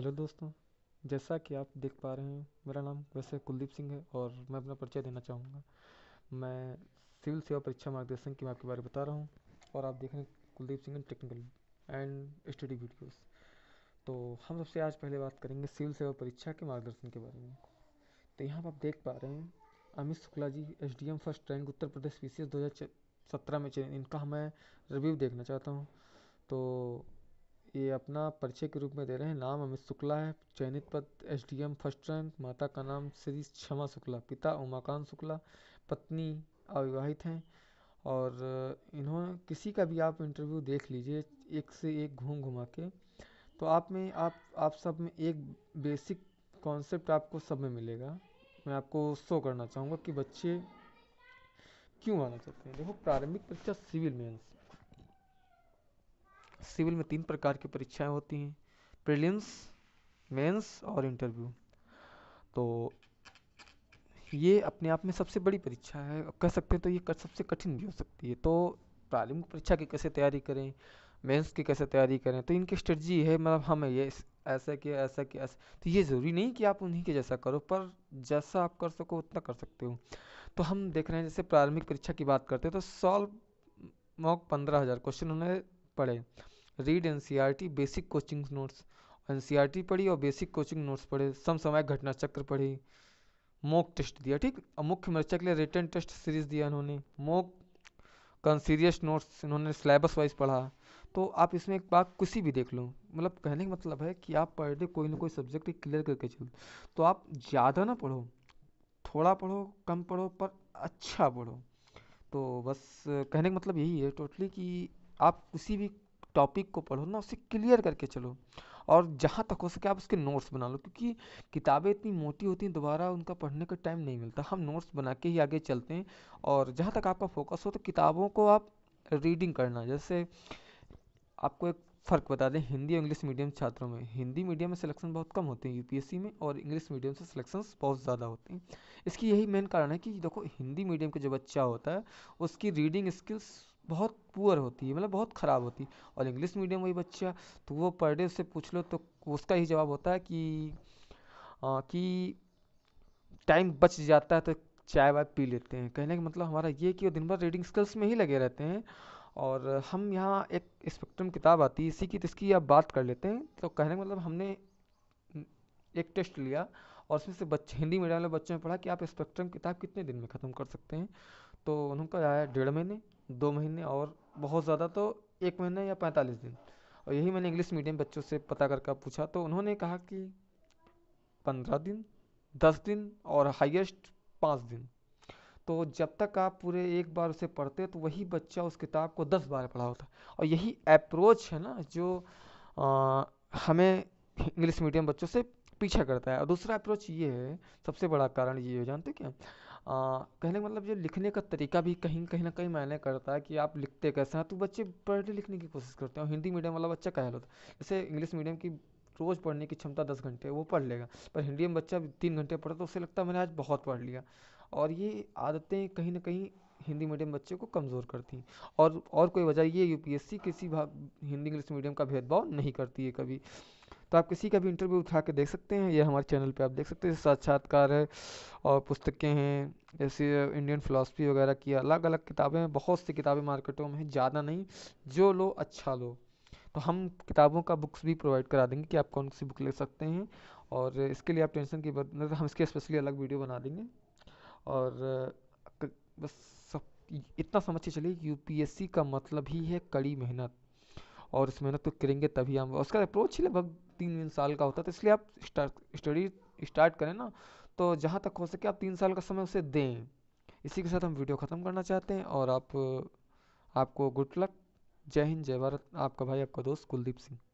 hello दोस्तों जैसा कि आप देख पा रहे हैं मेरा नाम वैसे कुलदीप सिंह है और मैं अपना परिचय देना चाहूँगा मैं सिविल सेवा परीक्षा मार्गदर्शन की मैं आपके बारे में बता रहा हूँ और आप देख रहे हैं Kuldeep Singh technical and study videos तो हम सबसे आज पहले बात करेंगे सिविल सेवा परीक्षा के मार्गदर्शन के बारे में तो यहाँ पर आप देख पा रहे हैं Amit Shukla ji S D M first rank Uttar Pradesh P C S दो हज़ार सत्रह में चयन इनका मैं रिव्यू देखना चाहता हूँ तो ये अपना परिचय के रूप में दे रहे हैं नाम अमित शुक्ला है चयनित पद S D M first rank माता का नाम श्री क्षमा शुक्ला पिता उमाकांत शुक्ला पत्नी अविवाहित हैं और इन्होंने किसी का भी आप इंटरव्यू देख लीजिए एक से एक घूम घुमा के तो आप में आप आप सब में एक बेसिक कॉन्सेप्ट आपको सब में मिलेगा मैं आपको शो करना चाहूँगा कि बच्चे क्यों आना चाहते हैं देखो प्रारंभिक परीक्षा सिविल मेंस सिविल में तीन प्रकार की परीक्षाएं होती हैं प्रीलिम्स मेंस और इंटरव्यू तो ये अपने आप में सबसे बड़ी परीक्षा है कह सकते हैं तो ये सबसे कठिन भी हो सकती है तो प्रारंभिक परीक्षा की कैसे तैयारी करें मेंस की कैसे तैयारी करें तो इनकी स्ट्रेटजी है मतलब हमें ये ऐसा कि ऐसा कि ऐसा तो ये ज़रूरी नहीं कि आप उन्हीं के जैसा करो पर जैसा आप कर सको उतना कर सकते हो तो हम देख रहे हैं जैसे प्रारंभिक परीक्षा की बात करते हैं तो सॉल्व मॉक पंद्रह हज़ार क्वेश्चन उन्हें पढ़े read N C R T basic coaching notes N C R T पढ़ी और बेसिक कोचिंग नोट्स पढ़े समसामयिक घटना चक्र पढ़ी मॉक टेस्ट दिया ठीक अब मुख्य मर्चा के लिए रिटर्न टेस्ट सीरीज दिया इन्होंने मॉक सीरियस नोट्स इन्होंने सिलेबस वाइज पढ़ा तो आप इसमें एक बात किसी भी देख लो मतलब कहने का मतलब है कि आप पढ़ दे कोई ना कोई सब्जेक्ट क्लियर करके चलो तो आप ज़्यादा ना पढ़ो थोड़ा पढ़ो कम पढ़ो पर अच्छा पढ़ो तो बस कहने का मतलब यही है टोटली कि आप किसी भी टॉपिक को पढ़ो ना उसे क्लियर करके चलो और जहाँ तक हो सके आप उसके नोट्स बना लो क्योंकि किताबें इतनी मोटी होती हैं दोबारा उनका पढ़ने का टाइम नहीं मिलता हम नोट्स बना के ही आगे चलते हैं और जहाँ तक आपका फोकस हो तो किताबों को आप रीडिंग करना जैसे आपको एक फ़र्क बता दें हिंदी और इंग्लिश मीडियम छात्रों में हिंदी मीडियम में सिलेक्शन बहुत कम होते हैं यू में और इंग्लिश मीडियम से सिलेक्शन बहुत ज़्यादा होते हैं इसकी यही मेन कारण है कि देखो हिंदी मीडियम का जो बच्चा होता है उसकी रीडिंग स्किल्स बहुत पुअर होती है मतलब बहुत खराब होती है और इंग्लिश मीडियम वही बच्चा तो वो पर डे उससे पूछ लो तो उसका ही जवाब होता है कि कि टाइम बच जाता है तो चाय वाय पी लेते हैं कहने का मतलब हमारा ये कि वो दिन भर रीडिंग स्किल्स में ही लगे रहते हैं और हम यहाँ एक स्पेक्ट्रम किताब आती है इसी की तो इसकी आप बात कर लेते हैं तो कहने का मतलब हमने एक टेस्ट लिया और उसमें से बच्चे हिंदी मीडियम वाले बच्चों ने पढ़ा कि आप स्पेक्ट्रम किताब कितने दिन में ख़त्म कर सकते हैं तो उनका आया डेढ़ महीने दो महीने और बहुत ज़्यादा तो एक महीने या पैंतालीस दिन और यही मैंने इंग्लिश मीडियम बच्चों से पता करके पूछा तो उन्होंने कहा कि पंद्रह दिन दस दिन और हाइएस्ट पाँच दिन तो जब तक आप पूरे एक बार उसे पढ़ते तो वही बच्चा उस किताब को दस बार पढ़ा होता और यही अप्रोच है ना जो आ, हमें इंग्लिश मीडियम बच्चों से पीछा करता है और दूसरा अप्रोच ये है सबसे बड़ा कारण ये हो जानते क्या कहने का मतलब जो लिखने का तरीका भी कहीं कहीं ना कहीं मैंने करता है कि आप लिखते कैसे हैं तो बच्चे पढ़ने लिखने की कोशिश करते हैं हिंदी मीडियम वाला बच्चा कहल होता है जैसे इंग्लिश मीडियम की रोज़ पढ़ने की क्षमता दस घंटे वो पढ़ लेगा पर हिंदी में बच्चा तीन घंटे पढ़ा तो उसे लगता है मैंने आज बहुत पढ़ लिया और ये आदतें कहीं ना कहीं हिंदी मीडियम बच्चे को कमज़ोर करती हैं और और कोई वजह ये यूपीएससी किसी भाग हिंदी इंग्लिश मीडियम का भेदभाव नहीं करती है कभी तो आप किसी का भी इंटरव्यू उठा के देख सकते हैं या हमारे चैनल पे आप देख सकते हैं साक्षात्कार है और पुस्तकें हैं जैसे इंडियन फ़िलासफ़ी वगैरह की अलग अलग किताबें हैं बहुत सी किताबें मार्केटों में हैं ज़्यादा नहीं जो लो अच्छा लो तो हम किताबों का बुक्स भी प्रोवाइड करा देंगे कि आप कौन सी बुक ले सकते हैं और इसके लिए आप टेंशन की बात मतलब हम इसके स्पेशली अलग वीडियो बना देंगे और बस सब इतना समझ के चलिए यूपीएससी का मतलब ही है कड़ी मेहनत और इस मेहनत को करेंगे तभी हम उसका अप्रोच ही लगभग तीन साल का होता है तो इसलिए आप स्टडी स्टार्ट करें ना तो जहाँ तक हो सके आप तीन साल का समय उसे दें इसी के साथ हम वीडियो ख़त्म करना चाहते हैं और आप आपको गुड लक जय हिंद जय भारत आपका भाई आपका दोस्त कुलदीप सिंह